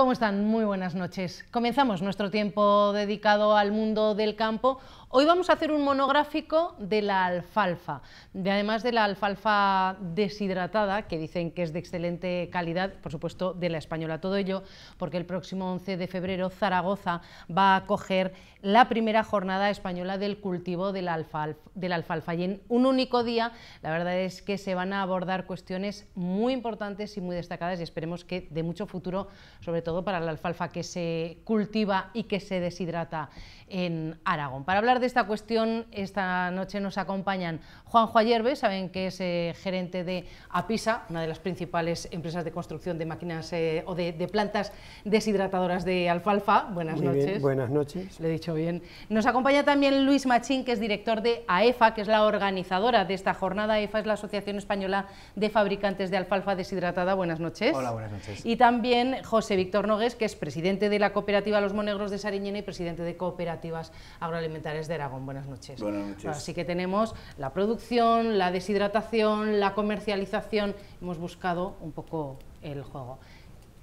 ¿Cómo están? Muy buenas noches. Comenzamos nuestro tiempo dedicado al mundo del campo. Hoy vamos a hacer un monográfico de la alfalfa, además de la alfalfa deshidratada, que dicen que es de excelente calidad, por supuesto de la española. Todo ello porque el próximo 11 de febrero Zaragoza va a coger la primera jornada española del cultivo de la alfalfa. Y en un único día, la verdad es que se van a abordar cuestiones muy importantes y muy destacadas y esperemos que de mucho futuro, sobre todo para la alfalfa que se cultiva y que se deshidrata en Aragón. Para hablar de esta cuestión, esta noche nos acompañan Juan Ayerbe, saben que es eh, gerente de APISA, una de las principales empresas de construcción de máquinas eh, o de, plantas deshidratadoras de alfalfa. Buenas noches. buenas noches. Le he dicho bien. Nos acompaña también Luis Machín, que es director de AEFA, que es la organizadora de esta jornada. AEFA es la Asociación Española de Fabricantes de Alfalfa Deshidratada. Buenas noches. Hola, buenas noches. Y también José Víctor. Víctor que es presidente de la cooperativa Los Monegros de Sariñena y presidente de Cooperativas Agroalimentares de Aragón. Buenas noches. así que tenemos la producción, la deshidratación, la comercialización. Hemos buscado un poco el juego.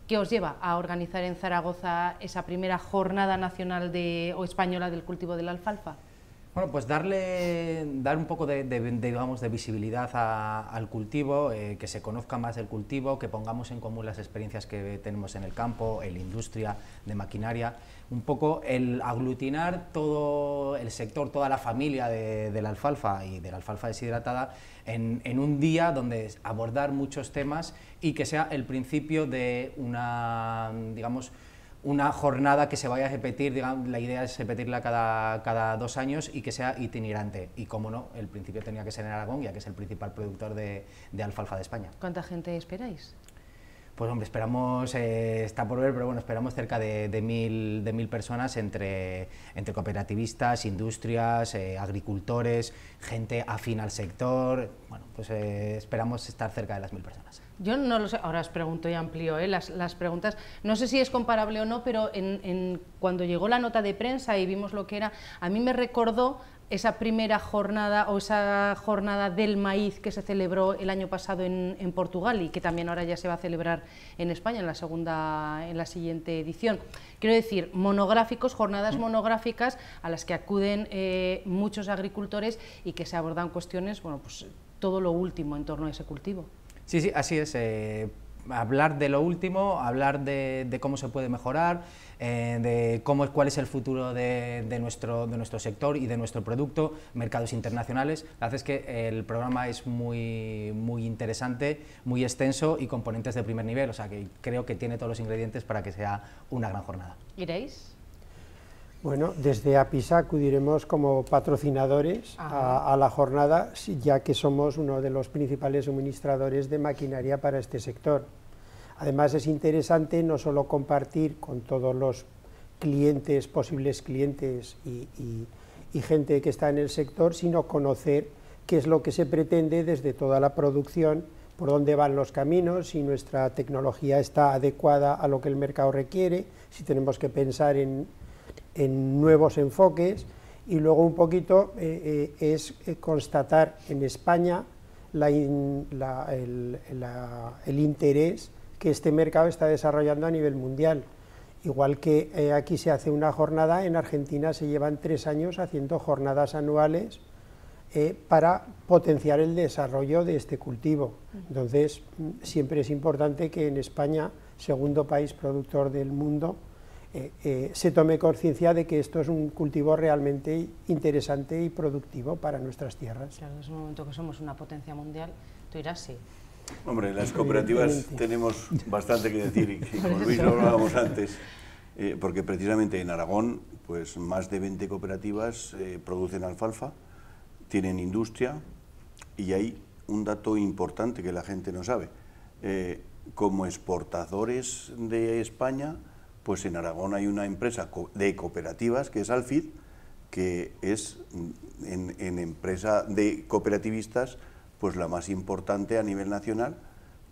¿Qué os lleva a organizar en Zaragoza esa primera jornada nacional de, o española del cultivo de la alfalfa? Bueno, pues darle, dar un poco de, digamos, de visibilidad al cultivo, eh, que se conozca más el cultivo, que pongamos en común las experiencias que tenemos en el campo, en la industria de maquinaria, un poco el aglutinar todo el sector, toda la familia de, la alfalfa y de la alfalfa deshidratada en, en, un día donde abordar muchos temas y que sea el principio de una, digamos, una jornada que se vaya a repetir, digamos, la idea es repetirla cada, cada dos años y que sea itinerante. Y como no, el principio tenía que ser en Aragón, ya que es el principal productor de, alfalfa de España. ¿Cuánta gente esperáis? Pues hombre, esperamos, eh, está por ver, pero bueno, esperamos cerca de, mil, de mil, personas entre, entre cooperativistas, industrias, eh, agricultores, gente afín al sector. Bueno, pues eh, esperamos estar cerca de las mil personas. Yo no lo sé, ahora os pregunto y amplío ¿eh? las, preguntas. No sé si es comparable o no, pero cuando llegó la nota de prensa y vimos lo que era, a mí me recordó esa primera jornada o esa jornada del maíz que se celebró el año pasado en, Portugal y que también ahora ya se va a celebrar en España en la segunda en la siguiente edición. Quiero decir, monográficos, jornadas mm. monográficas a las que acuden eh, muchos agricultores y que se abordan cuestiones, bueno, pues todo lo último en torno a ese cultivo. Sí, sí, así es. Eh, hablar de lo último, hablar de, cómo se puede mejorar, eh, de cómo, cuál es el futuro de, nuestro, de nuestro sector y de nuestro producto, mercados internacionales. La verdad es que el programa es muy, muy interesante, muy extenso y componentes de primer nivel, o sea que creo que tiene todos los ingredientes para que sea una gran jornada. ¿Iréis? Bueno, desde APISA acudiremos como patrocinadores a, la jornada, ya que somos uno de los principales suministradores de maquinaria para este sector. Además es interesante no solo compartir con todos los clientes, posibles clientes y gente que está en el sector, sino conocer qué es lo que se pretende desde toda la producción, por dónde van los caminos, si nuestra tecnología está adecuada a lo que el mercado requiere, si tenemos que pensar en en nuevos enfoques y luego un poquito eh, eh, es eh, constatar en España el, interés que este mercado está desarrollando a nivel mundial. Igual que aquí se hace una jornada, en Argentina se llevan tres años haciendo jornadas anuales para potenciar el desarrollo de este cultivo. Entonces, mm, siempre es importante que en España, segundo país productor del mundo, eh, eh, se tome conciencia de que esto es un cultivo realmente interesante y productivo para nuestras tierras. Claro, es momento que somos una potencia mundial, tú irás sí. Hombre, las cooperativas tenemos bastante que decir y, Luis lo hablábamos antes, eh, porque precisamente en Aragón, pues más de 20 cooperativas producen alfalfa, tienen industria y hay un dato importante que la gente no sabe. como exportadores de España, pues en Aragón hay una empresa de cooperativas que es Alfid, que es mm, en, empresa de cooperativistas pues la más importante a nivel nacional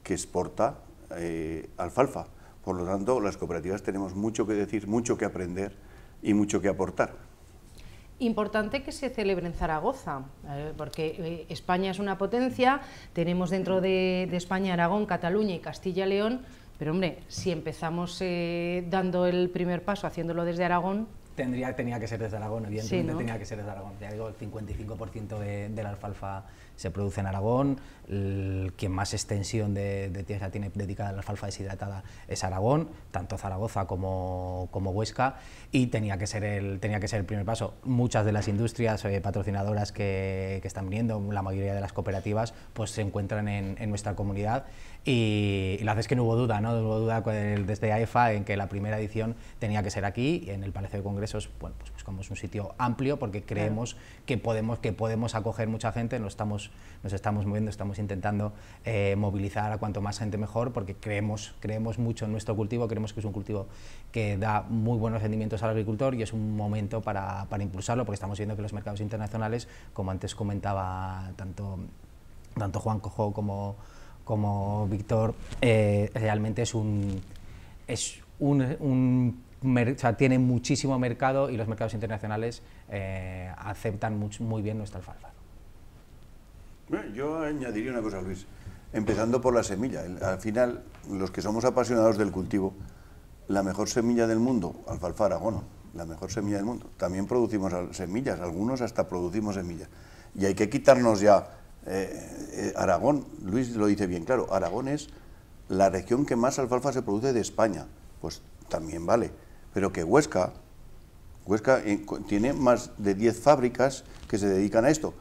que exporta eh, alfalfa. Por lo tanto, las cooperativas tenemos mucho que decir, mucho que aprender y mucho que aportar. Importante que se celebre en Zaragoza, eh, porque eh, España es una potencia, tenemos dentro de, de España Aragón, Cataluña y Castilla y León, pero hombre, si empezamos eh, dando el primer paso, haciéndolo desde Aragón... Tendría, tenía que ser desde Aragón, evidentemente tenía que ser desde Aragón. Ya digo, el 55% de, la alfalfa se produce en Aragón, quien más extensión de, tierra tiene dedicada a la alfalfa deshidratada es Aragón, tanto Zaragoza como, Huesca, y tenía que, ser el, tenía que ser el primer paso. Muchas de las industrias eh, patrocinadoras que, están viniendo, la mayoría de las cooperativas, pues se encuentran en nuestra comunidad y, la verdad es que no hubo duda, ¿no? no hubo duda desde AEFA en que la primera edición tenía que ser aquí, en el Palacio de Congresos, bueno, pues buscamos un sitio amplio porque creemos que, podemos, que podemos acoger mucha gente, nos estamos, nos estamos moviendo, estamos intentando eh, movilizar a cuanto más gente mejor porque creemos, creemos mucho en nuestro cultivo, creemos que es un cultivo que da muy buenos rendimientos al agricultor y es un momento para, impulsarlo porque estamos viendo que los mercados internacionales, como antes comentaba tanto, tanto Juan Cojo como como Víctor, eh, realmente es un... Es un, tiene muchísimo mercado y los mercados internacionales eh, aceptan muy, bien nuestra alfalfa. yo añadiría una cosa, Luis, empezando por la semilla. Al final, los que somos apasionados del cultivo, la mejor semilla del mundo, alfalfa aragono, la mejor semilla del mundo. También producimos semillas, algunos hasta producimos semillas. Y hay que quitarnos ya eh, eh, Aragón, Luis lo dice bien claro, Aragón es la región que más alfalfa se produce de España, pues también vale, pero que Huesca, Huesca eh, tiene más de 10 fábricas que se dedican a esto.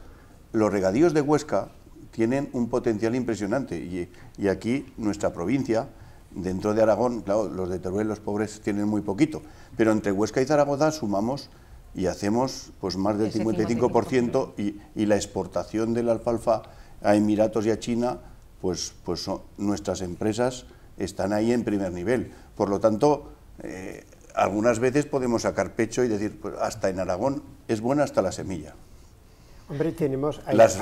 Los regadíos de Huesca tienen un potencial impresionante y, y aquí nuestra provincia, dentro de Aragón, claro, los de Teruel, los pobres tienen muy poquito, pero entre Huesca y Zaragoza sumamos y hacemos pues más del 55%, y, y, la exportación de la alfalfa a Emiratos y a China, pues, pues nuestras empresas están ahí en primer nivel. Por lo tanto, eh, algunas veces podemos sacar pecho y decir, pues hasta en Aragón es buena hasta la semilla. Hombre, tenemos... y las,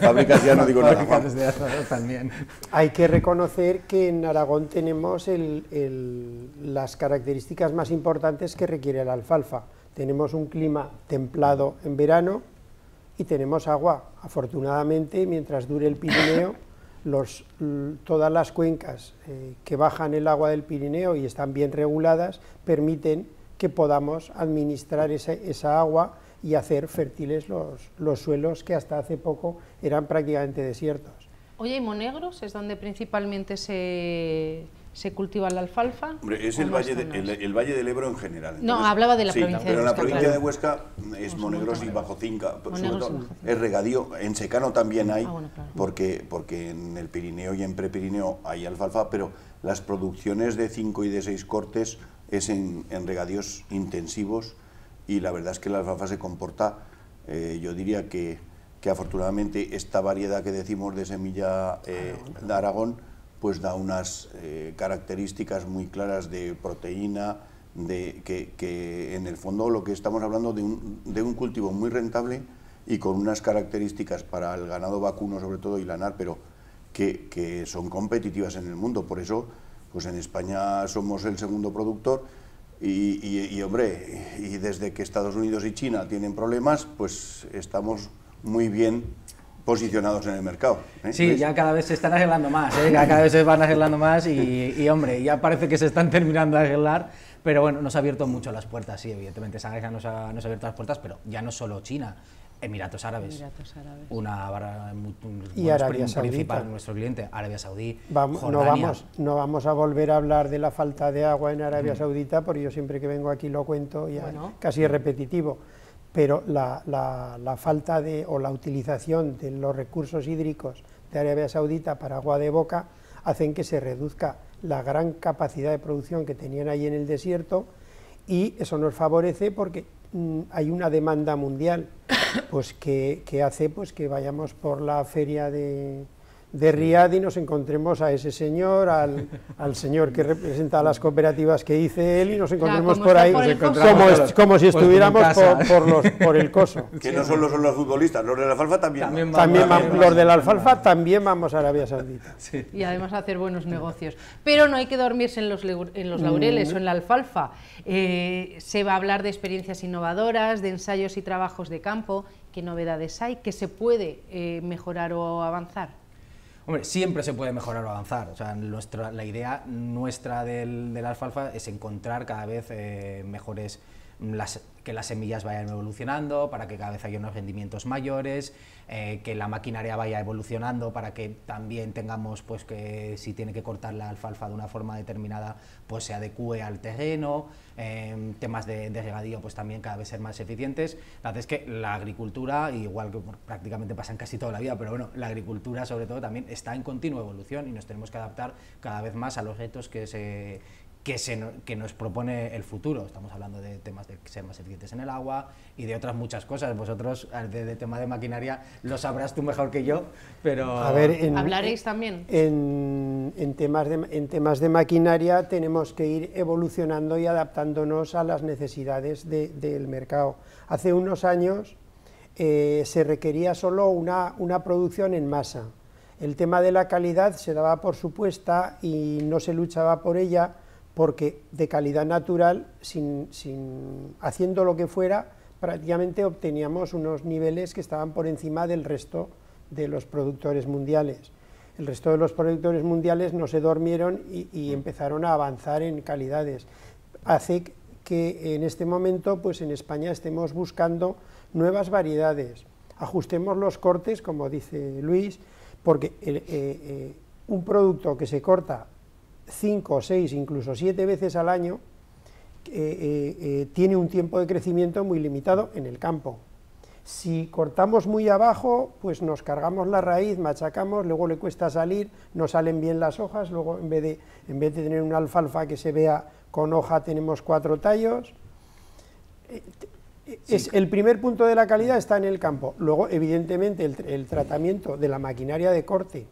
fábricas ya no digo nada Fábricas De también. Hay que reconocer que en Aragón tenemos el, las características más importantes que requiere la alfalfa. Tenemos un clima templado en verano y tenemos agua. Afortunadamente, mientras dure el Pirineo, todas las cuencas eh, que bajan el agua del Pirineo y están bien reguladas permiten que podamos administrar esa, agua y hacer fértiles los, suelos que hasta hace poco eran prácticamente desiertos. Oye, y Monegros es donde principalmente se, se cultiva la alfalfa. es el valle, el, valle, del Ebro en general. no, hablaba de la provincia de Huesca. Pero la provincia de Huesca es, y Bajo Cinca, es regadío. En secano también hay, ah, porque, porque en el Pirineo y en Prepirineo hay alfalfa, pero las producciones de cinco y de seis cortes es en, regadíos intensivos y la verdad es que la alfalfa se comporta, eh, yo diría que, afortunadamente esta variedad que decimos de semilla eh, ah, de Aragón pues da unas eh, características muy claras de proteína, de, que, en el fondo lo que estamos hablando de un, de un cultivo muy rentable y con unas características para el ganado vacuno sobre todo y lanar, pero que, son competitivas en el mundo. Por eso, pues en España somos el segundo productor y, y, hombre, y desde que Estados Unidos y China tienen problemas, pues estamos muy bien posicionados en el mercado. ¿eh? Sí, ya cada vez se están arreglando más, ¿eh? cada vez se van arreglando más y, hombre, ya parece que se están terminando de arreglar, pero bueno, nos ha abierto mucho las puertas, sí, evidentemente Shanghai nos ha, nos abierto las puertas, pero ya no solo China, Emiratos Árabes, Emiratos Árabes. una barra un, un, y nuestro cliente, Arabia Saudí, vamos, No, vamos, no vamos a volver a hablar de la falta de agua en Arabia mm. Saudita, porque yo siempre que vengo aquí lo cuento ya es casi repetitivo pero la, falta de, o la utilización de los recursos hídricos de Arabia Saudita para agua de boca hacen que se reduzca la gran capacidad de producción que tenían ahí en el desierto y eso nos favorece porque mm, hay una demanda mundial pues que, que hace pues que vayamos por la feria de, de Riad y nos encontremos a ese señor, al, al, señor que representa las cooperativas que dice él y nos encontremos por ahí como, si pues estuviéramos por, el coso. Que no solo son los futbolistas, los de la alfalfa también. también, los de la alfalfa también vamos a Arabia Saudita. Y además hacer buenos negocios. Pero no hay que dormirse en los, en los laureles mm. o en la alfalfa. Eh, se va a hablar de experiencias innovadoras, de ensayos y trabajos de campo. ¿Qué novedades hay? ¿Qué se puede eh, mejorar o avanzar? Hombre, siempre se puede mejorar o avanzar. O sea, nuestra, la idea nuestra del, alfalfa es encontrar cada vez eh, mejores que las semillas vayan evolucionando, para que cada vez haya unos rendimientos mayores, eh, que la maquinaria vaya evolucionando para que también tengamos pues que si tiene que cortar la alfalfa de una forma determinada, pues se adecue al terreno, em, temas de, regadío pues también cada vez ser más eficientes. La verdad es que la agricultura, igual que prácticamente pasa en casi toda la vida, pero bueno, la agricultura sobre todo también está en continua evolución y nos tenemos que adaptar cada vez más a los retos que se, que, nos propone el futuro. Estamos hablando de temas de ser más eficientes en el agua y de otras muchas cosas. Vosotros, de, tema de maquinaria, lo sabrás tú mejor que yo, pero... A ver, ¿Hablaréis también? En, temas de, en temas de maquinaria tenemos que ir evolucionando y adaptándonos a las necesidades del mercado. Hace unos años eh, se requería solo una, una producción en masa. El tema de la calidad se daba por supuesta y no se luchaba por ella porque de calidad natural, sin, haciendo lo que fuera, prácticamente obteníamos unos niveles que estaban por encima del resto de los productores mundiales. El resto de los productores mundiales no se durmieron y, mm. empezaron a avanzar en calidades. Hace que en este momento, pues en España estemos buscando nuevas variedades. Ajustemos los cortes, como dice Luis, porque eh, eh, un producto que se corta 5, 6, incluso 7 veces al año, eh, eh, eh, tiene un tiempo de crecimiento muy limitado en el campo. Si cortamos muy abajo, pues nos cargamos la raíz, machacamos, luego le cuesta salir, no salen bien las hojas, luego en vez de, en vez de tener una alfalfa que se vea con hoja tenemos cuatro tallos. Es, el primer punto de la calidad está en el campo. Luego, evidentemente, el tratamiento de la maquinaria de corte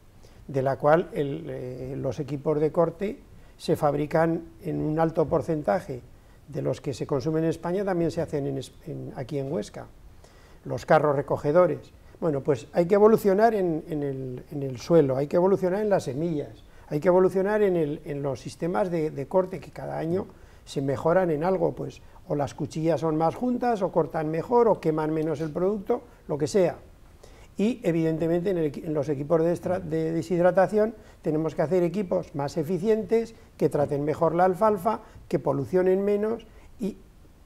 de la cual eh, los equipos de corte se fabrican en un alto porcentaje de los que se consumen en España también se hacen aquí en Huesca, los carros recogedores. Bueno, pues hay que evolucionar en, en el, suelo, hay que evolucionar en las semillas, hay que evolucionar en, los sistemas de, de, corte que cada año se mejoran en algo, pues o las cuchillas son más juntas, o cortan mejor, o queman menos el producto, lo que sea y evidentemente en, los equipos de, deshidratación tenemos que hacer equipos más eficientes, que traten mejor la alfalfa, que polucionen menos y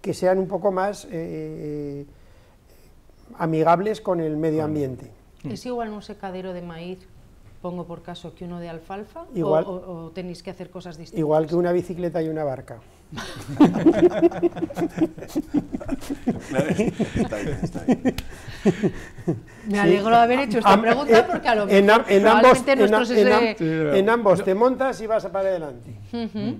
que sean un poco más eh, eh, amigables con el medio ambiente. Mm. ¿Es igual un secadero de maíz, pongo por caso, que uno de alfalfa? o tenéis que hacer cosas distintas? Igual que una bicicleta y una barca. Me alegro de haber hecho esta pregunta eh, porque a lo mejor en, ambos, ambos te montas y vas para adelante. ¿Mm?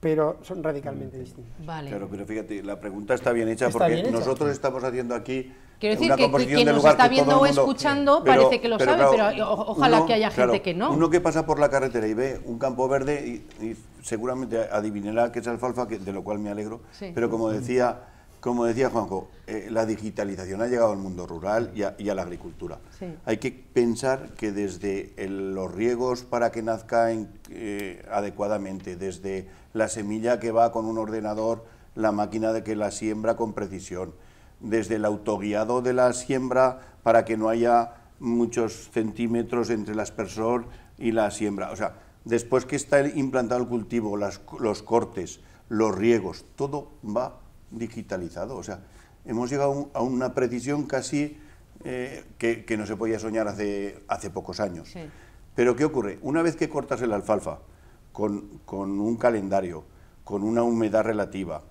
Pero son radicalmente distintos. Vale. pero fíjate, la pregunta está bien hecha porque nosotros estamos haciendo aquí Quiero decir que, que quien nos está viendo o escuchando parece que lo sabe, pero ojalá que haya gente que no. Uno que pasa por la carretera y ve un campo verde y, y seguramente adivinará que es alfalfa, de lo cual me alegro, pero como decía, como decía Juanjo, eh, la digitalización ha llegado al mundo rural y a, la agricultura. Hay que pensar que desde los riegos para que nazca eh, adecuadamente, desde la semilla que va con un ordenador, la máquina de que la siembra con precisión, desde el autoguiado de la siembra para que no haya muchos centímetros entre el aspersor y la siembra. O sea, después que está implantado el cultivo, los cortes, los riegos, todo va digitalizado. O sea, hemos llegado a una precisión casi eh, que, no se podía soñar hace, pocos años. Pero ¿qué ocurre? Una vez que cortas el alfalfa con, un calendario, con una humedad relativa,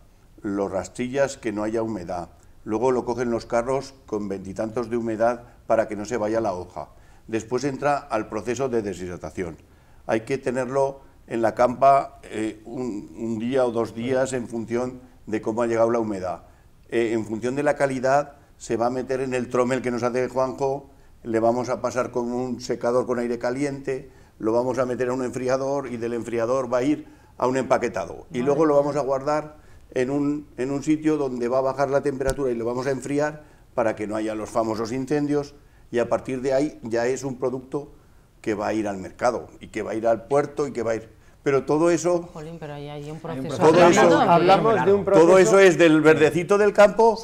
los rastrillas que no haya humedad, luego lo cogen los carros con veintitantos de humedad para que no se vaya la hoja. Después entra al proceso de deshidratación hay que tenerlo en la campa eh, un, día o dos días en función de cómo ha llegado la humedad. Eh, en función de la calidad, se va a meter en el tromel que nos hace Juanjo, le vamos a pasar con un secador con aire caliente, lo vamos a meter a un enfriador y del enfriador va a ir a un empaquetado. Y luego lo vamos a guardar en un, en un sitio donde va a bajar la temperatura y lo vamos a enfriar para que no haya los famosos incendios y a partir de ahí ya es un producto que va a ir al mercado y que va a ir al puerto y que va a ir... Pero todo eso... pero ahí hay un proceso. Todo eso, hablamos de un proceso... Todo eso es del verdecito del campo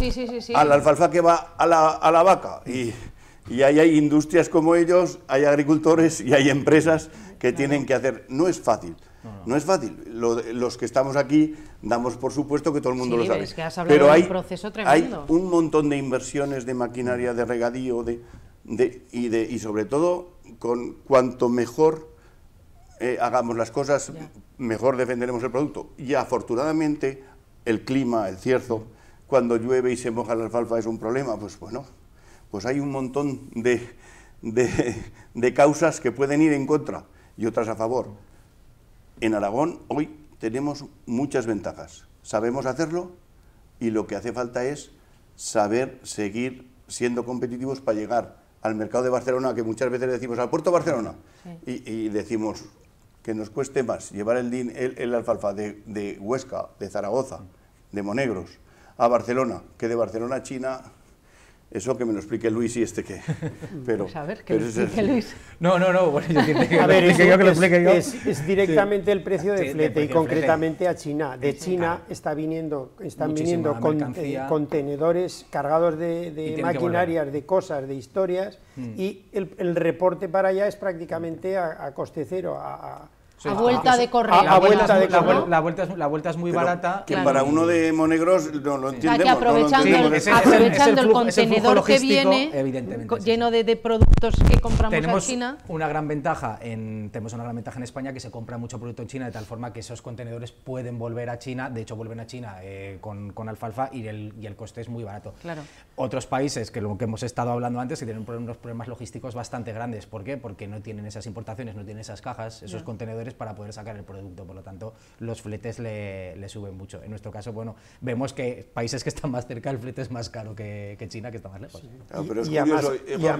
a la alfalfa que va a la, a la vaca. Y, y ahí hay industrias como ellos, hay agricultores y hay empresas que tienen que hacer... No es fácil. No es fácil. los que estamos aquí damos por supuesto que todo el mundo lo sabe. Pero hay, un proceso tremendo. hay un montón de inversiones de maquinaria de regadío de, de, y, de, y sobre todo con cuanto mejor eh, hagamos las cosas, mejor defenderemos el producto. Y afortunadamente el clima, el cierzo, cuando llueve y se moja la alfalfa es un problema, pues bueno, pues hay un montón de causas que pueden ir en contra y otras a favor. En Aragón hoy tenemos muchas ventajas. Sabemos hacerlo y lo que hace falta es saber seguir siendo competitivos para llegar al mercado de Barcelona, que muchas veces decimos al puerto de Barcelona, y, decimos que nos cueste más llevar el, alfalfa de, Huesca, de Zaragoza, de Monegros, a Barcelona, que de Barcelona a China eso que me lo explique Luis y este que... Pero, pues que es, Luis. No, no, no, explique yo. Es, directamente el precio de flete y concretamente a China. De China está viniendo, están viniendo con, eh, contenedores cargados de, maquinarias, de cosas, de historias mm. y el, reporte para allá es prácticamente a, coste cero, a a ah, vuelta de ah, correo. Ah, la, vuelta es, la vuelta es muy barata. Que para uno de Monegros no lo entiendo. que aprovechando, el, contenedor que viene lleno de, productos que compramos en China. Una gran ventaja en, tenemos una gran ventaja en España que se compra mucho producto en China de tal forma que esos contenedores pueden volver a China. De hecho, vuelven a China eh, con, alfalfa y el, y el coste es muy barato. Otros países que lo que hemos estado hablando antes que tienen unos problemas logísticos bastante grandes. ¿Por qué? Porque no tienen esas importaciones, no tienen esas cajas, esos contenedores para poder sacar el producto, por lo tanto los fletes le, suben mucho. En nuestro caso, bueno, vemos que países que están más cerca el flete es más caro que, China, que está más lejos. Ah, y, a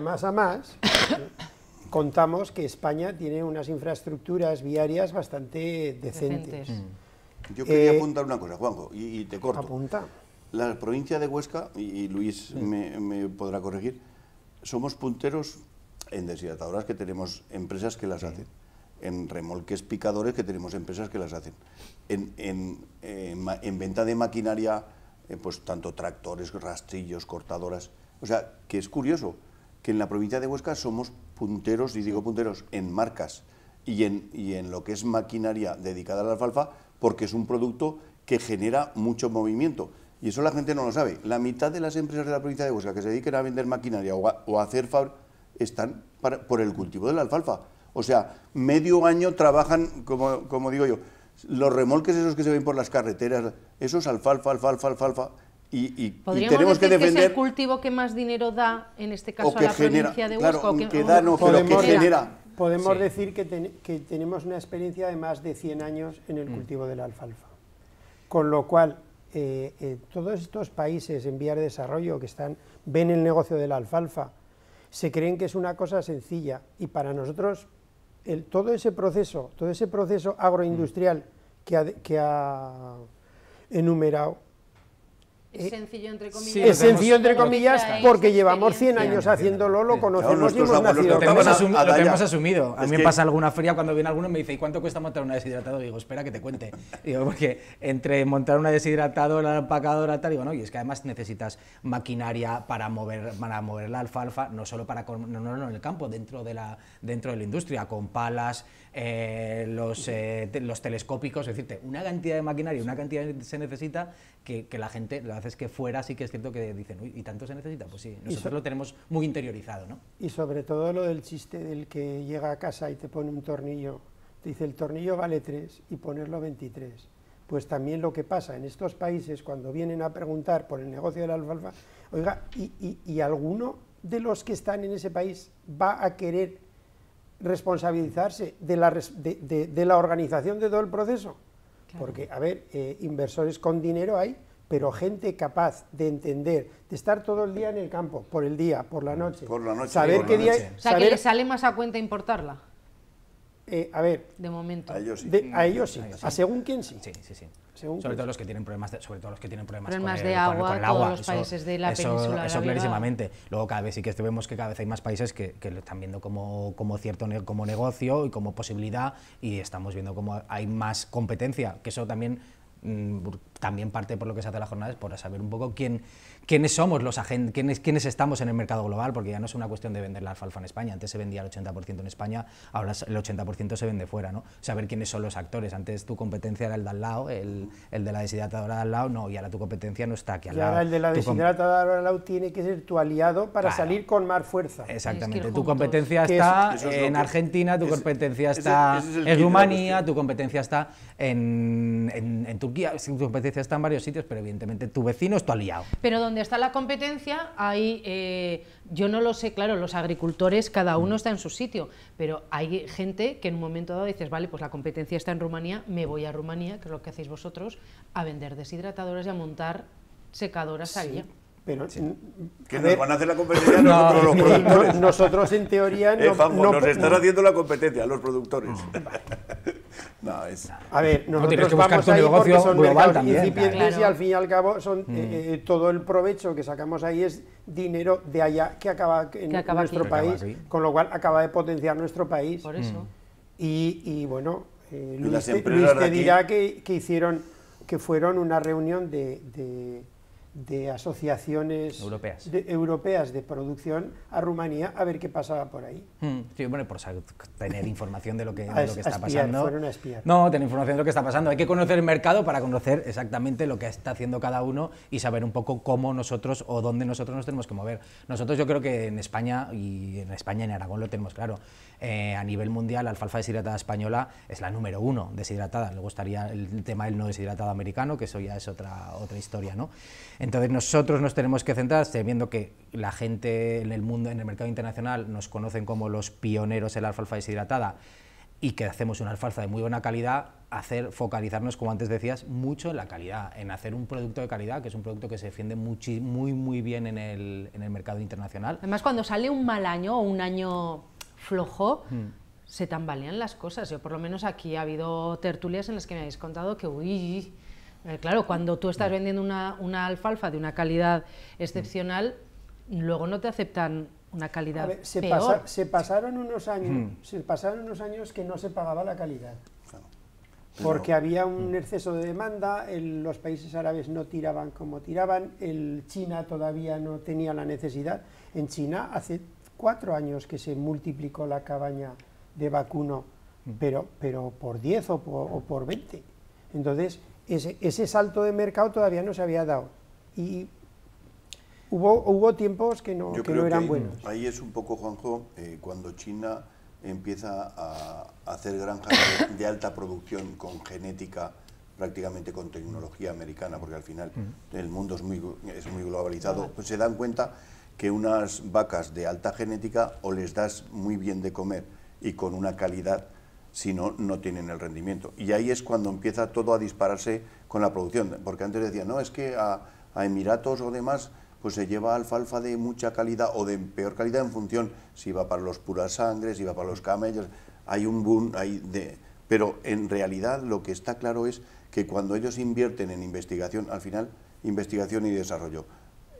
más a más, contamos que España tiene unas infraestructuras viarias bastante decentes. Mm. Yo quería eh, apuntar una cosa, Juanjo, y, te corto. Apunta. La provincia de Huesca, y, Luis me, podrá corregir, somos punteros en deshidratadoras que tenemos empresas que las hacen en remolques picadores que tenemos empresas que las hacen. En, eh, venta de maquinaria, eh, pues tanto tractores, rastrillos, cortadoras. O sea, que es curioso que en la provincia de Huesca somos punteros, y digo punteros, en marcas y en, lo que es maquinaria dedicada a la alfalfa, porque es un producto que genera mucho movimiento. Y eso la gente no lo sabe. La mitad de las empresas de la provincia de Huesca que se dediquen a vender maquinaria o a, hacer fabricación... están por el cultivo de la alfalfa. O sea, medio año trabajan, como, digo yo, los remolques esos que se ven por las carreteras, esos alfalfa, alfalfa, alfalfa, y, y, tenemos decir que defender... es el cultivo que más dinero da, en este caso, a la provincia de que, da no, Podemos decir que, tenemos una experiencia de más de 100 años en el mm. cultivo de la alfalfa. Con lo cual, eh, eh, todos estos países en vías de desarrollo que están, ven el negocio de la alfalfa, se creen que es una cosa sencilla y para nosotros el, todo ese proceso, todo ese proceso agroindustrial mm. que que ha enumerado es eh, sencillo entre comillas. es sencillo entre comillas porque llevamos 100 años haciéndolo, lo conocemos y hemos Lo asumido. A mí me pasa alguna feria cuando viene alguno y me dice, ¿y cuánto cuesta montar una Y Digo, espera que te cuente. Digo, porque entre montar una deshidratadora, la empacadora, tal, digo, no, y es que además necesitas maquinaria para mover, para mover la alfalfa, no solo para, en el campo, dentro de la, dentro de la industria, con palas, eh, los, eh, los, telescópicos, es decir, una cantidad de maquinaria, una cantidad que se necesita que, la gente, lo hace es que fuera sí que es cierto que dicen, uy, ¿y tanto se necesita? Pues sí, nosotros lo tenemos muy interiorizado, ¿no? Y sobre todo lo del chiste del que llega a casa y te pone un tornillo, te dice el tornillo vale 3 y ponerlo 23 pues también lo que pasa en estos países cuando vienen a preguntar por el negocio de la alfalfa, oiga, ¿y, y alguno de los que están en ese país va a querer responsabilizarse de la, de, la organización de todo el proceso. Porque, a ver, eh, inversores con dinero hay, pero gente capaz de entender, de estar todo el día en el campo, por el día, por la noche. Por la noche. Saber qué día. que le sale más a cuenta importarla. Eh, a ver. De momento. A ellos sí. a según quién sí. Sí, sí, sobre todo los que tienen problemas sobre todo los que tienen problemas, con, el, de agua, los países de la eso clarísimamente luego cada vez sí que vemos que cada vez hay más países que, lo están viendo como, como cierto como negocio y como posibilidad y estamos viendo como hay más competencia que eso también mm, también parte por lo que se hace la jornada es por saber un poco quién, quiénes somos los agentes, quiénes, quiénes estamos en el mercado global, porque ya no es una cuestión de vender la alfalfa en España. Antes se vendía el 80% en España, ahora el 80% se vende fuera, ¿no? Saber quiénes son los actores. Antes tu competencia era el de al lado, el, el de la deshidratadora de al lado, no, y ahora tu competencia no está aquí al lado. el de la deshidratadora al lado tiene que ser tu aliado para salir con más fuerza. Exactamente. Tu competencia está en Argentina, tu competencia está en Rumanía, tu competencia está en, en, en Turquía, tu competencia está en varios sitios, pero evidentemente tu vecino es tu aliado. Pero donde está la competencia, hay, eh, yo no lo sé, claro, los agricultores, cada uno mm. está en su sitio, pero hay gente que en un momento dado dices, vale, pues la competencia está en Rumanía, me voy a Rumanía, que es lo que hacéis vosotros, a vender deshidratadoras y a montar secadoras sí. allí. Pero, mm, Que nos van a hacer la competencia nosotros los nosotros en teoría eh, no, nos están haciendo la competencia los productores. no, es... A ver, nosotros que vamos ahí porque son mercados también, y al fin y al cabo son mm. eh, eh, todo el provecho que sacamos ahí es dinero de allá que acaba en nuestro país, con lo cual acaba de potenciar nuestro país. Mm. Y, bueno, Luis, te, dirá que, que, hicieron, que fueron una reunión de de asociaciones europeas. De, europeas de producción a Rumanía a ver qué pasaba por ahí. Hmm, sí, bueno, por tener información de lo que, que está pasando. No, tener información de lo que está pasando. Hay que conocer el mercado para conocer exactamente lo que está haciendo cada uno y saber un poco cómo nosotros o dónde nosotros nos tenemos que mover. Nosotros yo creo que en España y en España y en Aragón lo tenemos claro. Eh, a nivel mundial, la alfalfa deshidratada española es la número uno deshidratada. Luego gustaría el tema del no deshidratado americano, que eso ya es otra, otra historia, ¿no? Entonces nosotros nos tenemos que centrar, viendo que la gente en el mundo, en el mercado internacional, nos conocen como los pioneros en la alfalfa deshidratada y que hacemos una alfalfa de muy buena calidad, hacer focalizarnos, como antes decías, mucho en la calidad, en hacer un producto de calidad, que es un producto que se defiende muy, muy bien en el, mercado internacional. Además, cuando sale un mal año o un año flojo, mm. se tambalean las cosas. Yo por lo menos aquí ha habido tertulias en las que me habéis contado que, uy, eh, claro, cuando tú estás vendiendo una, alfalfa de una calidad excepcional, luego no te aceptan una calidad se, peor. se pasaron unos años, se pasaron unos años que no se pagaba la calidad. Porque había un exceso de demanda, en los países árabes no tiraban como tiraban, el China todavía no tenía la necesidad. En China hace cuatro años que se multiplicó la cabaña de vacuno, pero, pero por 10 o por, o por 20. Entonces, ese, ese salto de mercado todavía no se había dado. Y hubo, hubo tiempos que no, eran buenos. Ahí es un poco, Juanjo, eh, cuando China empieza a hacer granjas de, alta producción con genética, prácticamente con tecnología americana, porque al final el mundo es muy, es muy globalizado, pues se dan cuenta que unas vacas de alta genética o les das muy bien de comer y con una calidad si no, no tienen el rendimiento. Y ahí es cuando empieza todo a dispararse con la producción, porque antes decía, no, es que a, Emiratos o demás pues se lleva alfalfa de mucha calidad o de peor calidad en función si va para los puras si va para los camellos, hay un boom ahí de... Pero en realidad lo que está claro es que cuando ellos invierten en investigación, al final, investigación y desarrollo,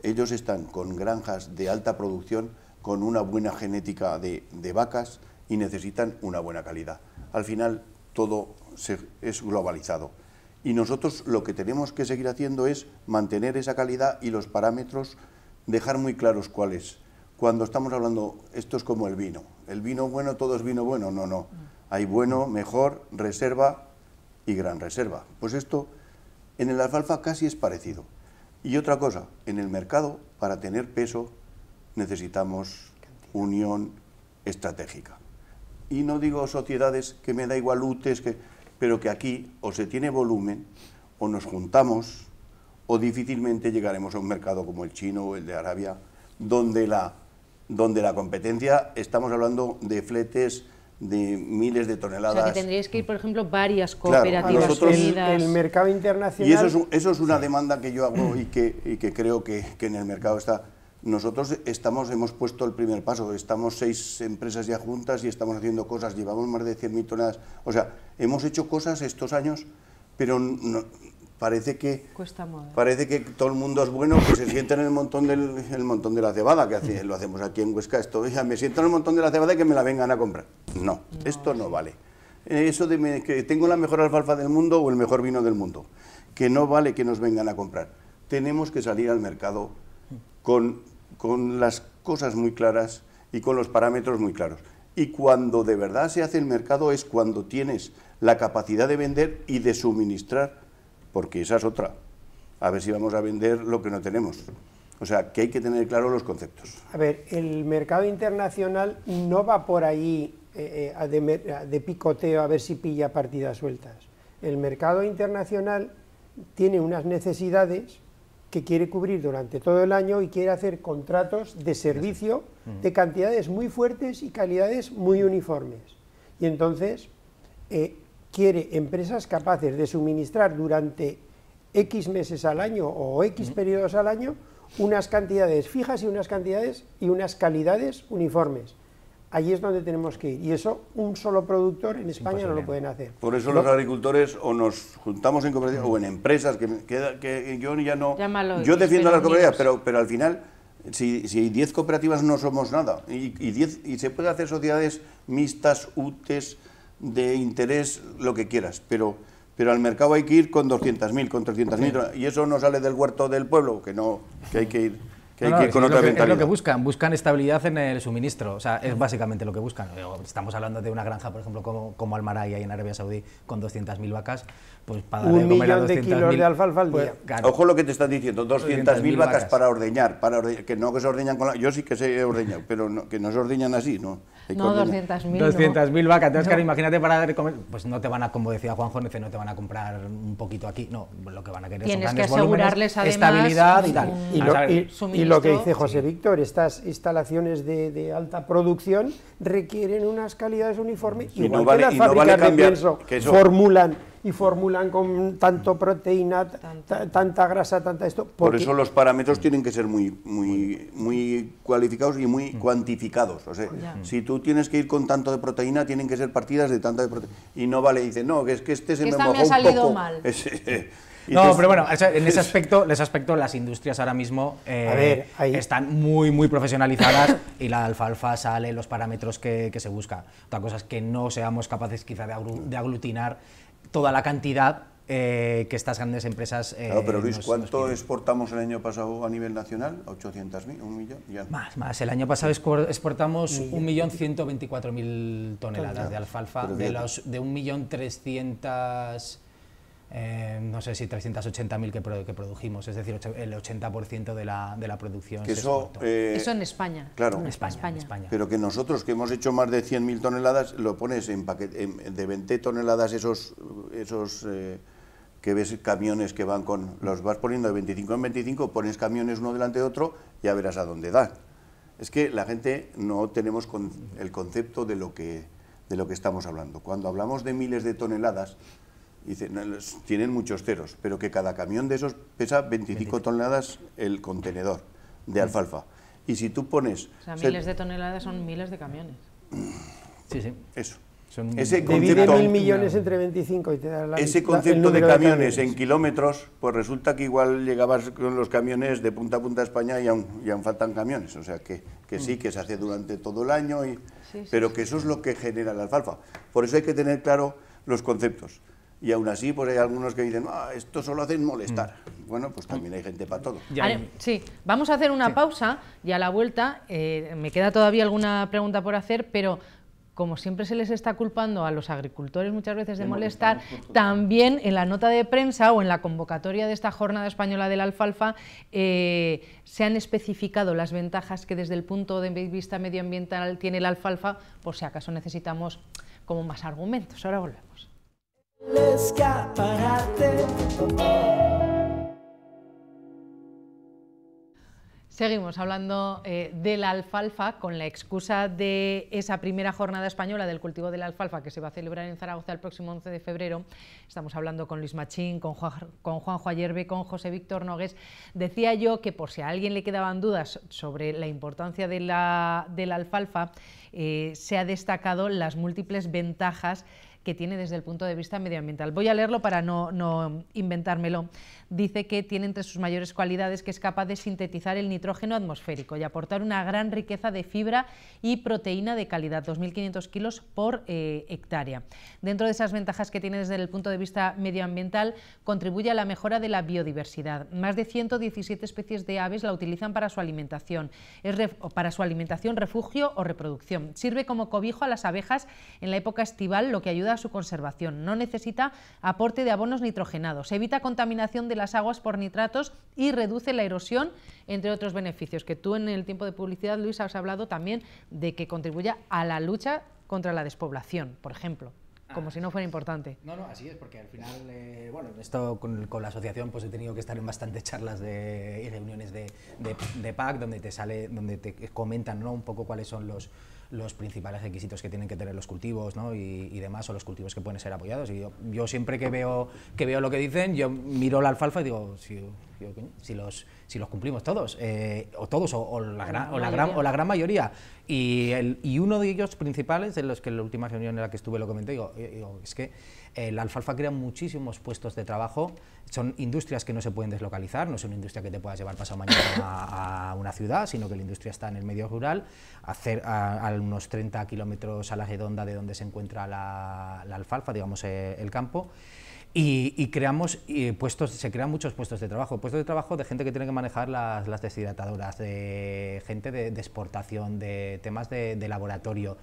ellos están con granjas de alta producción, con una buena genética de vacas y necesitan una buena calidad al final todo se, es globalizado. Y nosotros lo que tenemos que seguir haciendo es mantener esa calidad y los parámetros, dejar muy claros cuáles. Cuando estamos hablando, esto es como el vino. El vino bueno, todo es vino bueno. No, no. Hay bueno, mejor, reserva y gran reserva. Pues esto en el alfalfa casi es parecido. Y otra cosa, en el mercado, para tener peso, necesitamos unión estratégica y no digo sociedades que me da igual UTES, que, pero que aquí o se tiene volumen, o nos juntamos, o difícilmente llegaremos a un mercado como el chino o el de Arabia, donde la, donde la competencia, estamos hablando de fletes de miles de toneladas. O sea, que tendríais que ir, por ejemplo, varias cooperativas claro, el, mercado internacional... Y eso es, eso es una demanda que yo hago y que, que creo que en el mercado está nosotros estamos, hemos puesto el primer paso, estamos seis empresas ya juntas y estamos haciendo cosas, llevamos más de 100.000 toneladas, o sea, hemos hecho cosas estos años, pero parece que parece que todo el mundo es bueno que se sienten en el montón del montón de la cebada que lo hacemos aquí en Huesca esto ya me siento en el montón de la cebada y que me la vengan a comprar no, esto no vale eso de que tengo la mejor alfalfa del mundo o el mejor vino del mundo que no vale que nos vengan a comprar tenemos que salir al mercado con con las cosas muy claras y con los parámetros muy claros. Y cuando de verdad se hace el mercado es cuando tienes la capacidad de vender y de suministrar, porque esa es otra. A ver si vamos a vender lo que no tenemos. O sea, que hay que tener claro los conceptos. A ver, el mercado internacional no va por ahí eh, eh, de, de, picoteo a ver si pilla partidas sueltas. El mercado internacional tiene unas necesidades que quiere cubrir durante todo el año y quiere hacer contratos de servicio de cantidades muy fuertes y calidades muy uniformes. Y entonces eh, quiere empresas capaces de suministrar durante X meses al año o X periodos al año unas cantidades fijas y unas cantidades y unas calidades uniformes. Allí es donde tenemos que ir. Y eso un solo productor en España no lo pueden hacer. Por eso los agricultores o nos juntamos en cooperativas o en empresas, que, yo ya no... yo defiendo las cooperativas, pero, pero al final si 10 cooperativas no somos nada y, y, se puede hacer sociedades mixtas, UTES, de interés, lo que quieras, pero, pero al mercado hay que ir con 200.000, con 300.000 y eso no sale del huerto del pueblo, que no, que hay que ir. Es lo que buscan, buscan estabilidad en el suministro, o sea, es básicamente lo que buscan. Estamos hablando de una granja, por ejemplo, como, como Almaray, ahí en Arabia Saudí, con 200.000 vacas, pues para Un millón de kilos de alfalfa al pues, día. Ojo lo que te están diciendo, 200.000 mil vacas, para ordeñar, para que no que se ordeñan con la... Yo sí que sé ordeñar, pero que no se ordeñan así, ¿no? No, 200.000. 200.000 no. vacas. imagínate para dar Pues no te van a, como decía Juan Juanjo, no te van a comprar un poquito aquí. No, lo que van a querer son grandes que asegurarles estabilidad y tal. Y lo, que dice José Víctor, estas instalaciones de, alta producción requieren unas calidades uniformes. y no vale, que las pienso, formulan y formulan con tanto proteína, tanta grasa, tanta esto. Por eso los parámetros tienen que ser muy, muy, muy cualificados y muy cuantificados. O sea, mm. si tú tienes que ir con tanto de proteína, tienen que ser partidas de tanta de proteína. Y no vale, dice, no, que es que este se me mojó ha salido mal. no, pero bueno, en ese aspecto, en ese aspecto las industrias ahora mismo eh, están muy, muy profesionalizadas y la alfalfa sale los parámetros que, se busca. Otra cosa es que no seamos capaces quizá de aglutinar toda la cantidad eh, que estas grandes empresas... Eh, pero Luis, ¿cuánto exportamos el año pasado a nivel nacional? ¿800.000? ¿Un millón? Más, más. El año pasado exportamos 1.124.000 toneladas de alfalfa, de, los, de 1.300.000 eh, no sé si 380.000 que, que produjimos, es decir, el 80% de la, de la producción. eso, eh, eso en España. Claro, en España, Pero que nosotros, que hemos hecho más de 100.000 toneladas, lo pones en, paquete, de 20 toneladas esos, esos eh, que ves camiones que van con, los vas poniendo de 25 en 25, pones camiones uno delante de otro, ya verás a dónde da. Es que la gente no tenemos con, el concepto de lo, que, de lo que estamos hablando. Cuando hablamos de miles de toneladas, Dice, tienen muchos ceros, pero que cada camión de esos pesa 25 toneladas el contenedor de mm. alfalfa. Y si tú pones... O sea, miles de toneladas son miles de camiones. Sí, sí. Eso. ese mil millones entre 25 y te da la, Ese concepto de camiones, en kilómetros, pues resulta que igual llegabas con los camiones de punta a punta a España y aún, faltan camiones. O sea, que, sí, mm. que se hace durante todo el año, y, pero que eso es lo que genera la alfalfa. Por eso hay que tener claro los conceptos. Y aún así, pues hay algunos que dicen, ah, esto solo hacen molestar. Mm. Bueno, pues también hay gente para todo. sí, vamos a hacer una pausa y a la vuelta, eh, me queda todavía alguna pregunta por hacer, pero como siempre se les está culpando a los agricultores muchas veces de molestar, también en la nota de prensa o en la convocatoria de esta Jornada Española de la Alfalfa eh, se han especificado las ventajas que desde el punto de vista medioambiental tiene la alfalfa, por si acaso necesitamos como más argumentos. Ahora volvemos escaparate. Seguimos hablando eh, de la alfalfa con la excusa de esa primera jornada española del cultivo de la alfalfa que se va a celebrar en Zaragoza el próximo 11 de febrero. Estamos hablando con Luis Machín, con, Juan, Juanjo Ayerbe, con José Víctor Nogues. Decía yo que por si a alguien le quedaban dudas sobre la importancia de la, alfalfa, eh, se ha destacado las múltiples ventajas que tiene desde el punto de vista medioambiental. Voy a leerlo para no, no inventármelo. Dice que tiene entre sus mayores cualidades que es capaz de sintetizar el nitrógeno atmosférico y aportar una gran riqueza de fibra y proteína de calidad, 2.500 kilos por eh, hectárea. Dentro de esas ventajas que tiene desde el punto de vista medioambiental, contribuye a la mejora de la biodiversidad. Más de 117 especies de aves la utilizan para su alimentación, es para su alimentación, refugio o reproducción. Sirve como cobijo a las abejas en la época estival, lo que ayuda su conservación. No necesita aporte de abonos nitrogenados, evita contaminación de las aguas por nitratos y reduce la erosión, entre otros beneficios. Que tú en el tiempo de publicidad, Luis, has hablado también de que contribuya a la lucha contra la despoblación, por ejemplo como ah, si no fuera importante. No, no, así es, porque al final, eh, bueno, esto con, la asociación pues he tenido que estar en bastantes charlas de, y reuniones de, de, PAC, donde te sale, donde te comentan un poco cuáles son los, los principales requisitos que tienen que tener los cultivos ¿no? y, demás, o los cultivos que pueden ser apoyados. Y yo, siempre que veo, que veo lo que dicen, yo miro la alfalfa y digo, si, los, si los cumplimos todos, eh, o todos, o, la gran, o, la gran, o, la gran, mayoría. Y, el, y uno de ellos principales, en los que en la última reunión en la que estuve lo comenté, digo eh, es que eh, la alfalfa crea muchísimos puestos de trabajo, son industrias que no se pueden deslocalizar, no es una industria que te puedas llevar pasado mañana a, una ciudad, sino que la industria está en el medio rural, a, unos 30 kilómetros a la redonda de donde se encuentra la, alfalfa, digamos eh, el campo. Y, creamos puestos, se crean muchos puestos de trabajo, puestos de trabajo de gente que tiene que manejar las, deshidratadoras, de gente de, exportación, de temas de laboratorio,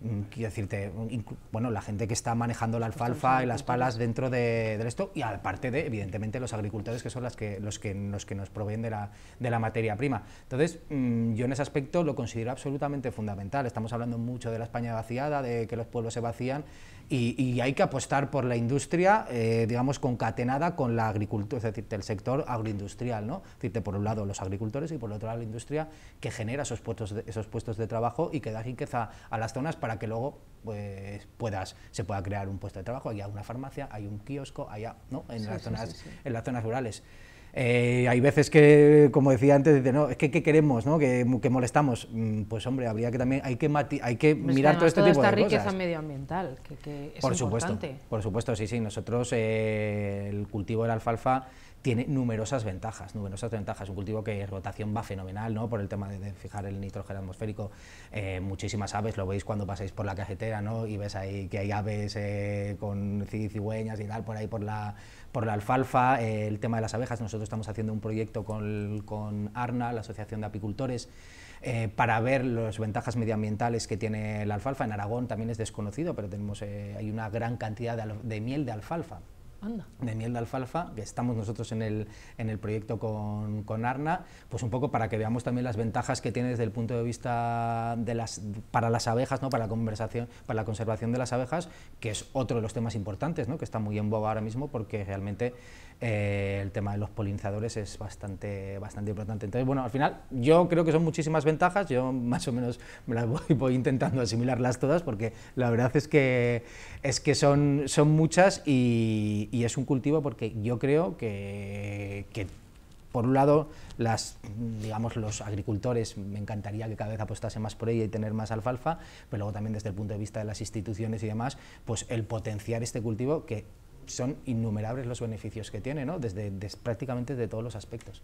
Mm, quiero decirte, mm, bueno, la gente que está manejando la alfalfa y las palas dentro de, esto, y aparte de, evidentemente, los agricultores que son las que, los, que, los que nos proveen de la, de la materia prima. Entonces, mm, yo en ese aspecto lo considero absolutamente fundamental. Estamos hablando mucho de la España vaciada, de que los pueblos se vacían, y, hay que apostar por la industria, eh, digamos, concatenada con la agricultura, es decir, el sector agroindustrial, ¿no? Es decir, por un lado los agricultores y por otro la industria que genera esos puestos de, esos puestos de trabajo y que da riqueza a las zonas para que luego pues puedas, se pueda crear un puesto de trabajo, Hay una farmacia, hay un kiosco, allá, ¿no? En, las, zonas, en las zonas rurales. Eh, hay veces que, como decía antes, no, es que ¿qué queremos? ¿no? Que, que, molestamos. Mm, pues hombre, habría que también, hay que, hay que mirar todo este toda tipo esta riqueza medioambiental, que, es por importante. Supuesto, por supuesto, sí, sí. Nosotros eh, el cultivo de la alfalfa tiene numerosas ventajas, numerosas ventajas. Un cultivo que en rotación va fenomenal, ¿no? Por el tema de, fijar el nitrógeno atmosférico, eh, muchísimas aves, lo veis cuando pasáis por la cajetera, ¿no? Y ves ahí que hay aves eh, con cigüeñas y tal, por ahí por la, por la alfalfa, eh, el tema de las abejas, nosotros estamos haciendo un proyecto con, con ARNA, la Asociación de Apicultores, para ver las ventajas medioambientales que tiene la alfalfa. En Aragón también es desconocido, pero tenemos, hay una gran cantidad de, miel de alfalfa. Anda. de miel de alfalfa, que estamos nosotros en el, en el proyecto con, con, Arna, pues un poco para que veamos también las ventajas que tiene desde el punto de vista de las, para las abejas, ¿no? para, la conversación, para la conservación de las abejas, que es otro de los temas importantes, ¿no? que está muy en boga ahora mismo porque realmente eh, el tema de los polinizadores es bastante, bastante importante. Entonces, bueno, al final yo creo que son muchísimas ventajas, yo más o menos me las voy, intentando asimilarlas todas porque la verdad es que, es que son, son muchas y, es un cultivo porque yo creo que, por un lado, las, digamos, los agricultores, me encantaría que cada vez apostase más por ella y tener más alfalfa, pero luego también desde el punto de vista de las instituciones y demás, pues el potenciar este cultivo que son innumerables los beneficios que tiene, ¿no? desde, prácticamente de todos los aspectos.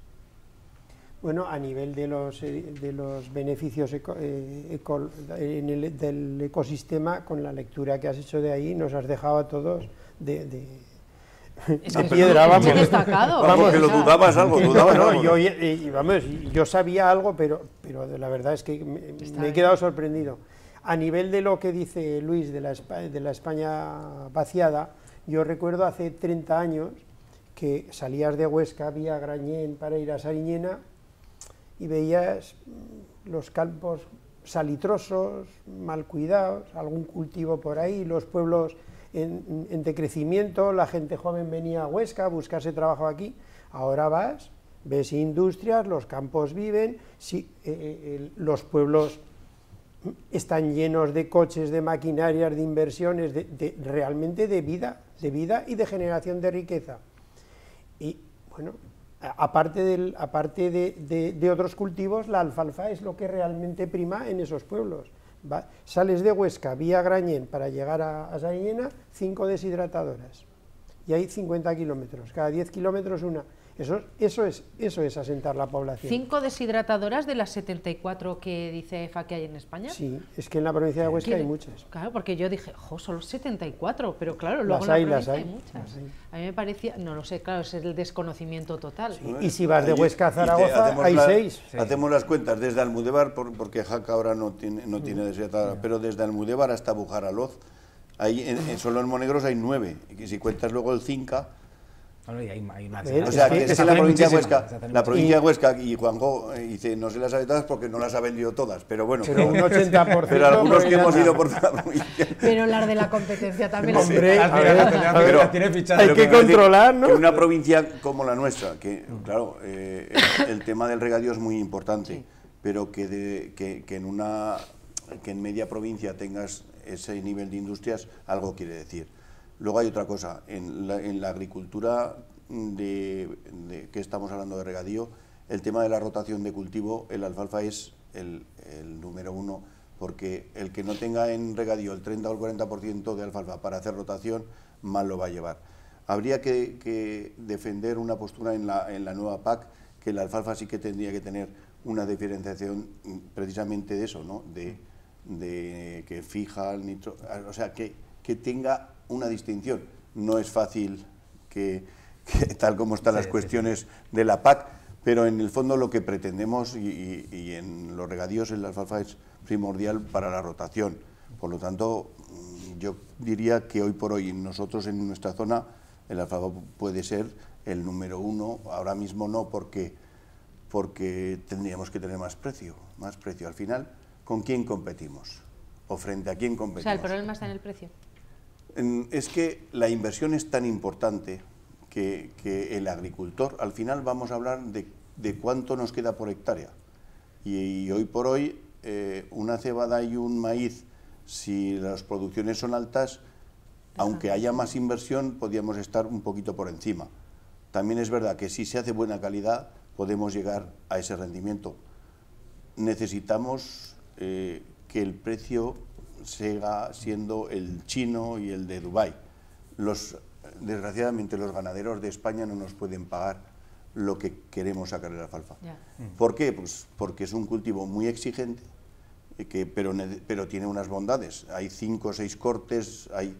Bueno, a nivel de los, eh, de los beneficios eh, del ecosistema, con la lectura que has hecho de ahí, nos has dejado a todos de, de es piedra, vamos. Destacado, que lo dudabas algo, eh, Yo, sabía algo, pero, pero la verdad es que me, he quedado sorprendido. A nivel de lo que dice Luis de la, de la España vaciada, yo recuerdo hace 30 años que salías de Huesca vía Grañén para ir a Sariñena y veías mm, los campos salitrosos, mal cuidados, algún cultivo por ahí, los pueblos en, decrecimiento, la gente joven venía a Huesca a buscarse trabajo aquí, ahora vas, ves industrias, los campos viven, sí, eh, eh, los pueblos están llenos de coches, de maquinarias, de inversiones, realmente de vida, de vida y de generación de riqueza. Y bueno, aparte, de, otros cultivos, la alfalfa es lo que realmente prima en esos pueblos. Sales de Huesca, vía Grañén, para llegar a, a cinco deshidratadoras. Y hay 50 kilómetros, cada 10 kilómetros una. Eso, es, eso es asentar la población. ¿Cinco deshidratadoras de las 74 que dice EFA que hay en España? Sí, es que en la provincia de Huesca hay muchas. Claro, porque yo dije, jo, solo 74, pero claro, luego las hay, muchas. A mí me parecía, no lo sé, claro, es el desconocimiento total. y si vas de Huesca a Zaragoza, hay seis. Hacemos las cuentas desde Almudebar, porque Jaca ahora no tiene, no mm. deshidratadoras, pero desde Almudebar hasta Bujaraloz, hay, en, en, solo en Monegros hay nueve, y si cuentas luego el Cinca no, hay, hay más. O sea, que es la provincia de Huesca. La provincia de Huesca y Juanjo eh, dice, no se las sabe todas porque no las ha vendido todas, pero bueno. Pero, un 80%. Pero algunos que hemos ido por la provincia. Pero las de la competencia también. Hombre, las tiene Hay que, controlar, ¿no? Que una provincia como la nuestra, que mm. claro, eh, el, tema del regadío es muy importante, pero que, de, que, que en una que en media provincia tengas ese nivel de industrias, algo quiere decir. Luego hay otra cosa, en la, agricultura de, que estamos hablando de regadío, el tema de la rotación de cultivo, el alfalfa es el, número uno, porque el que no tenga en regadío el 30 o el 40% de alfalfa para hacer rotación, mal lo va a llevar. Habría que, defender una postura en la, nueva PAC que el alfalfa sí que tendría que tener una diferenciación precisamente de eso, ¿no? de, que fija el nitro, o sea, que tenga una distinción. No es fácil que, tal como están las cuestiones de la PAC, pero en el fondo lo que pretendemos y, en los regadíos el alfalfa es primordial para la rotación. Por lo tanto, mm, yo diría que hoy por hoy nosotros en nuestra zona el alfalfa puede ser el número uno, ahora mismo no porque, porque tendríamos que tener más precio, más precio. Al final, ¿con quién competimos? ¿O frente a quién competimos? O sea, el problema está en el precio. Es que la inversión es tan importante que, el agricultor, al final vamos a hablar de, cuánto nos queda por hectárea. Y, hoy por hoy, eh, una cebada y un maíz, si las producciones son altas, aunque haya más inversión, podríamos estar un poquito por encima. También es verdad que si se hace buena calidad, podemos llegar a ese rendimiento. Necesitamos eh, que el precio siga siendo el chino y el de Dubái. Los, desgraciadamente los ganaderos de España no nos pueden pagar lo que queremos sacar de la alfalfa. Mm. ¿Por qué? Pues porque es un cultivo muy exigente, eh, que, pero, pero tiene unas bondades. Hay cinco o seis cortes, hay,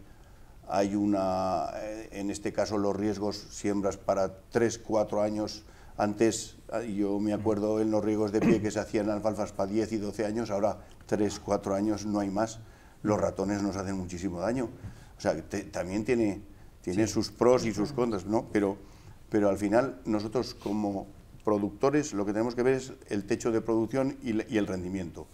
hay una, eh, en este caso los riesgos siembras para tres, cuatro años. Antes, ah, yo me acuerdo en los riesgos de pie que se hacían alfalfas para 10 y 12 años, ahora 3, 4 años no hay más los ratones nos hacen muchísimo daño. O sea, también tiene, tiene sus pros y sus contras, ¿no? Pero, pero al final nosotros como productores lo que tenemos que ver es el techo de producción y, y el rendimiento.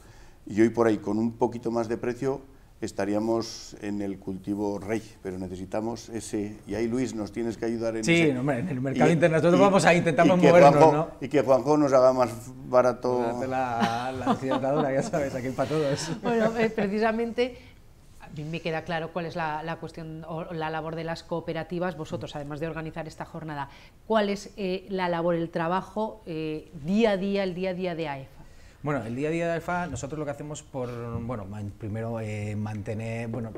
Y hoy por ahí, con un poquito más de precio, estaríamos en el cultivo rey, pero necesitamos ese, y ahí Luis nos tienes que ayudar en Sí, hombre, en el mercado internacional vamos a intentar movernos, ¿no? Y que Juanjo nos haga más barato... La, la, ya sabes, aquí para todos. Bueno, eh, precisamente a mí me queda claro cuál es la, cuestión o la labor de las cooperativas, vosotros, además de organizar esta jornada, cuál es eh, la labor, el trabajo eh, día a día, el día a día de AEF. Bueno, el día a día de Alfa, nosotros lo que hacemos por, bueno, primero eh, mantener, bueno,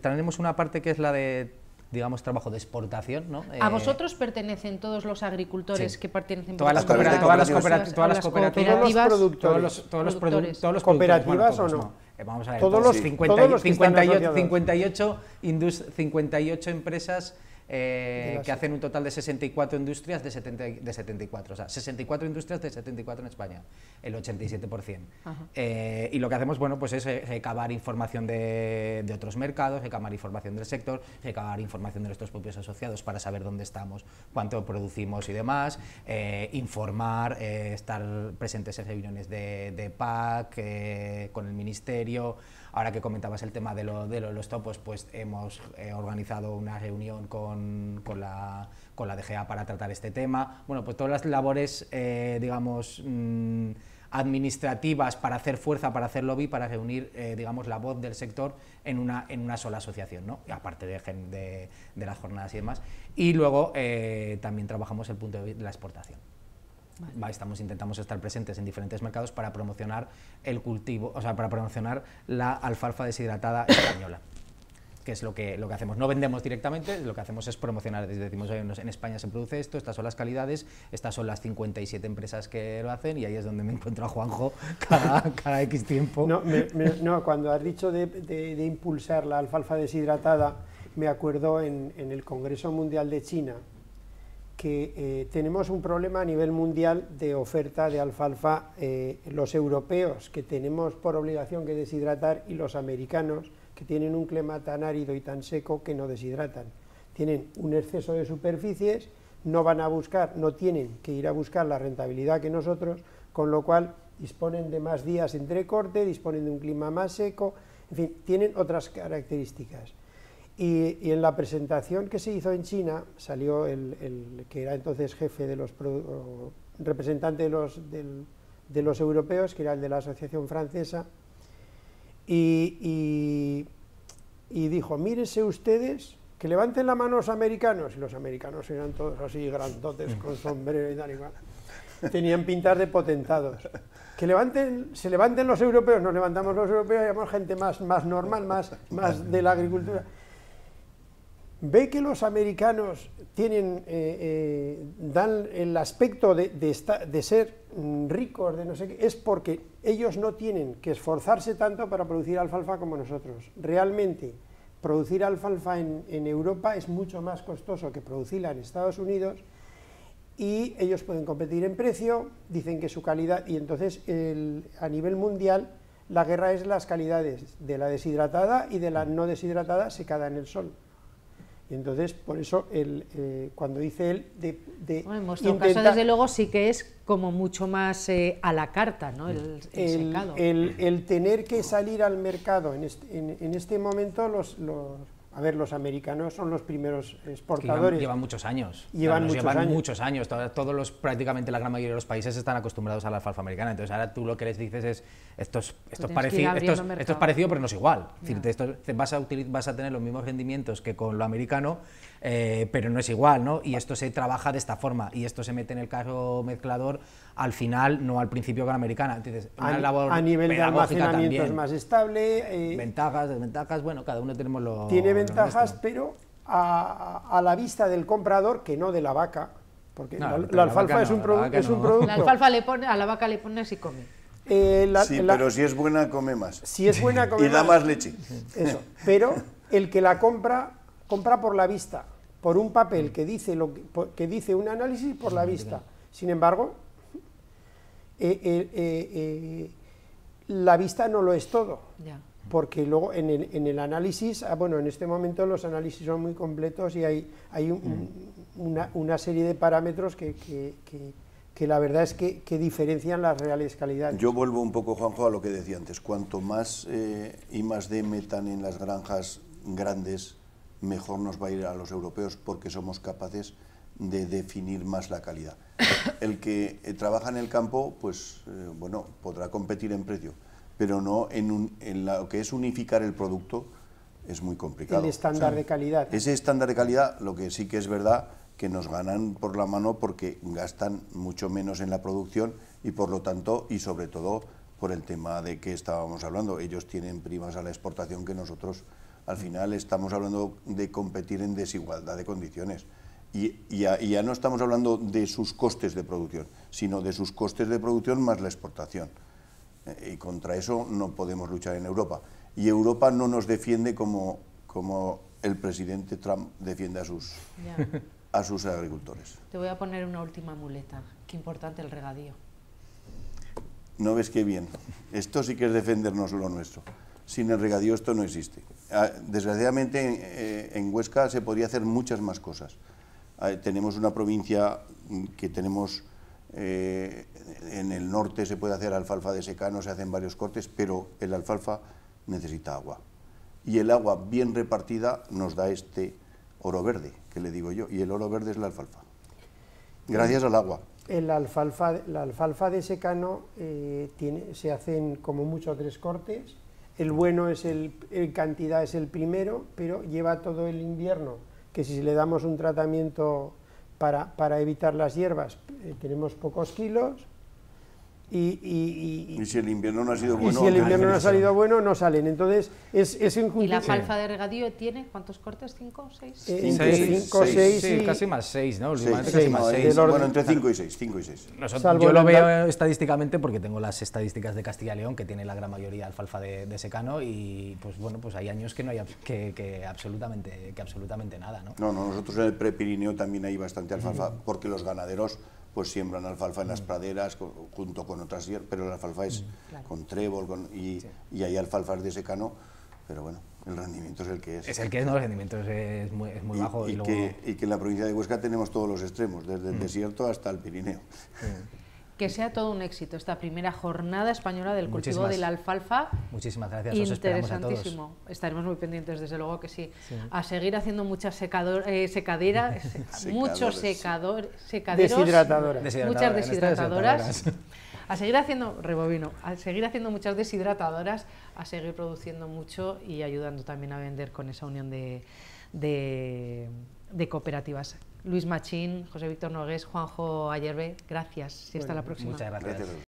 tenemos una parte que es la de digamos, trabajo de exportación. ¿no? ¿A eh, vosotros pertenecen todos los agricultores que pertenecen? Todas las, cooperativas, todas las, cooperativas, todos los productores, todos los, productores, cooperativas o no. Eh, vamos a ver, todos, pues, los, todos los 58, 58, 58 empresas eh, que hacen un total de 64 industrias de, de 74, o sea, 64 industrias de 74 en España, el 87%. Eh, y lo que hacemos, bueno, pues es eh, recabar información de, otros mercados, recabar información del sector, recabar información de nuestros propios asociados para saber dónde estamos, cuánto producimos y demás, informar, estar presentes en reuniones de, de PAC, con el ministerio, Ahora que comentabas el tema de, los topos, pues hemos eh, organizado una reunión con, la, DGA para tratar este tema. Bueno, pues todas las labores, eh, digamos, mm, administrativas para hacer fuerza, para hacer lobby, para reunir, eh, digamos, la voz del sector en una, sola asociación, ¿no? aparte de, las jornadas y demás. Y luego también trabajamos el punto de la exportación. Estamos, intentamos estar presentes en diferentes mercados para promocionar el cultivo, o sea, para promocionar la alfalfa deshidratada española. que es lo que, lo que hacemos. No vendemos directamente, lo que hacemos es promocionar. Decimos, en España se produce esto, estas son las calidades, estas son las 57 empresas que lo hacen y ahí es donde me encuentro a Juanjo cada, cada X tiempo. No, cuando has dicho de, impulsar la alfalfa deshidratada, me acuerdo en, en el Congreso Mundial de China, que eh, tenemos un problema a nivel mundial de oferta de alfalfa, eh, los europeos que tenemos por obligación que deshidratar y los americanos que tienen un clima tan árido y tan seco que no deshidratan. Tienen un exceso de superficies, no van a buscar, no tienen que ir a buscar la rentabilidad que nosotros, con lo cual disponen de más días entre corte, disponen de un clima más seco, en fin, tienen otras características. Y, en la presentación que se hizo en China salió el, que era entonces jefe de los representante de los, de los europeos, que era el de la Asociación Francesa, y, dijo, mírense ustedes, que levanten la mano los americanos, y los americanos eran todos así grandotes, con sombrero y tal y tenían pintas de potentados. Que levanten, se levanten los europeos, nos levantamos los europeos, éramos gente más, más normal, más, más de la agricultura ve que los americanos tienen, eh, eh, dan el aspecto de, de, ser mm, ricos, de no sé qué, es porque ellos no tienen que esforzarse tanto para producir alfalfa como nosotros. Realmente, producir alfalfa en, Europa es mucho más costoso que producirla en Estados Unidos y ellos pueden competir en precio, dicen que su calidad, y entonces a nivel mundial la guerra es las calidades de la deshidratada y de la no deshidratada secada en el sol entonces, por eso, el, eh, cuando dice él de... de bueno, en vuestro caso, desde luego, sí que es como mucho más eh, a la carta, ¿no? El, el tener que salir al mercado en este, en, este momento los a ver, los americanos son los primeros exportadores. Llevan, muchos años. Llevan, muchos, años. Todos los, prácticamente la gran mayoría de los países están acostumbrados a la alfalfa americana. Entonces ahora tú lo que les dices es, esto es, parecido, pero no es igual. Es decir, vas, a vas a tener los mismos rendimientos que con lo americano, eh, pero no es igual, ¿no? Y esto se trabaja de esta forma, y esto se mete en el caso mezclador al final, no al principio con la americana. Entonces, a, nivel de almacenamiento es más estable. Eh, ventajas, desventajas, bueno, cada uno tenemos lo. Tiene ventajas, pero a, la vista del comprador que no de la vaca. Porque la, alfalfa es, un, producto. La alfalfa le pone, a la vaca le pone y come. Eh, sí, pero si es buena, come más. Si es buena, come más. Y da más leche. Eso. Pero el que la compra, compra por la vista por un papel que dice, lo que, dice un análisis por la vista. Sin embargo, eh, eh, eh, la vista no lo es todo. Porque luego en el, análisis, ah, bueno, en este momento los análisis son muy completos y hay, hay mm. una, serie de parámetros que, la verdad es que, diferencian las reales calidades. Yo vuelvo un poco, Juanjo, a lo que decía antes. Cuanto más eh, más de metan en las granjas grandes, mejor nos va a ir a los europeos porque somos capaces de definir más la calidad. El que eh, trabaja en el campo, pues eh, bueno, podrá competir en precio, pero no en, lo que es unificar el producto es muy complicado. El estándar de calidad. Ese estándar de calidad, lo que sí que es verdad, que nos ganan por la mano porque gastan mucho menos en la producción y por lo tanto, y sobre todo por el tema de que estábamos hablando, ellos tienen primas a la exportación que nosotros al final estamos hablando de competir en desigualdad de condiciones. Y, ya, no estamos hablando de sus costes de producción, sino de sus costes de producción más la exportación. Eh, y contra eso no podemos luchar en Europa. Y Europa no nos defiende como, el presidente Trump defiende a sus, a sus agricultores. Te voy a poner una última muleta. Qué importante el regadío. No ves qué bien. Esto sí que es defendernos lo nuestro sin el regadío esto no existe. Ah, desgraciadamente eh, en Huesca se podría hacer muchas más cosas. Ah, tenemos una provincia que tenemos... Eh, en el norte se puede hacer alfalfa de secano, se hacen varios cortes, pero el alfalfa necesita agua. Y el agua bien repartida nos da este oro verde, que le digo yo, y el oro verde es la alfalfa. Gracias al agua. El alfalfa, la alfalfa de secano eh, tiene, se hacen como mucho tres cortes, el bueno es el, cantidad es el primero, pero lleva todo el invierno, que si le damos un tratamiento para, para evitar las hierbas, eh, tenemos pocos kilos, y, si el invierno no ha sido bueno. si el invierno no ha salido bueno, no salen. Entonces, es, es injusticia. ¿Y la alfalfa de regadío tiene cuántos cortes? ¿Cinco, seis? Eh, seis, cinco, seis, casi más seis, ¿no? Bueno, entre cinco y seis, Nosotros, yo lo veo estadísticamente porque tengo las estadísticas de Castilla y León, que tiene la gran mayoría alfalfa de, secano, y pues bueno, pues hay años que no hay que absolutamente, que absolutamente nada, No, no, nosotros en el prepirineo también hay bastante alfalfa, porque los ganaderos pues siembran alfalfa en las mm. praderas junto con otras hierbas, pero la alfalfa es mm, con trébol y, y, hay alfalfas de secano, pero bueno, el rendimiento es el que es. Es el que es, no, el rendimiento es, muy, bajo. Y, que, y que en la provincia de Huesca tenemos todos los extremos, desde el mm. desierto hasta el Pirineo que sea todo un éxito esta primera jornada española del cultivo del de la alfalfa. Muchísimas gracias, os Interesantísimo. A todos. Estaremos muy pendientes, desde luego que sí. A seguir haciendo eh, muchas secadoras, eh, secaderas, este muchos secaderos, deshidratadoras. muchas deshidratadoras. A seguir haciendo, rebobino, a seguir haciendo muchas deshidratadoras, a seguir produciendo mucho y ayudando también a vender con esa unión de cooperativas. Luis Machín, José Víctor Nogués, Juanjo Ayerbe, gracias y hasta la próxima. Muchas gracias.